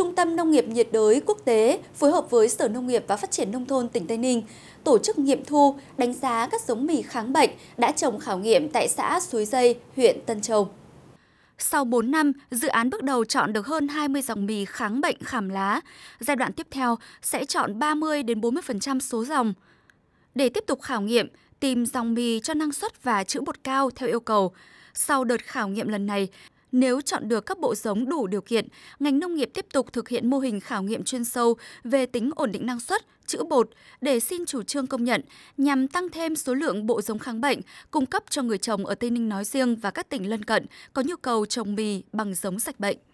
Trung tâm Nông nghiệp nhiệt đới quốc tế phối hợp với Sở Nông nghiệp và Phát triển Nông thôn tỉnh Tây Ninh tổ chức nghiệm thu đánh giá các giống mì kháng bệnh đã trồng khảo nghiệm tại xã Suối Dây, huyện Tân Châu. Sau 4 năm, dự án bước đầu chọn được hơn 20 dòng mì kháng bệnh khảm lá. Giai đoạn tiếp theo sẽ chọn 30 đến 40% số dòng. Để tiếp tục khảo nghiệm, tìm dòng mì cho năng suất và chữ bột cao theo yêu cầu. Sau đợt khảo nghiệm lần này, nếu chọn được các bộ giống đủ điều kiện, ngành nông nghiệp tiếp tục thực hiện mô hình khảo nghiệm chuyên sâu về tính ổn định năng suất, chữ bột để xin chủ trương công nhận nhằm tăng thêm số lượng bộ giống kháng bệnh cung cấp cho người trồng ở Tây Ninh nói riêng và các tỉnh lân cận có nhu cầu trồng mì bằng giống sạch bệnh.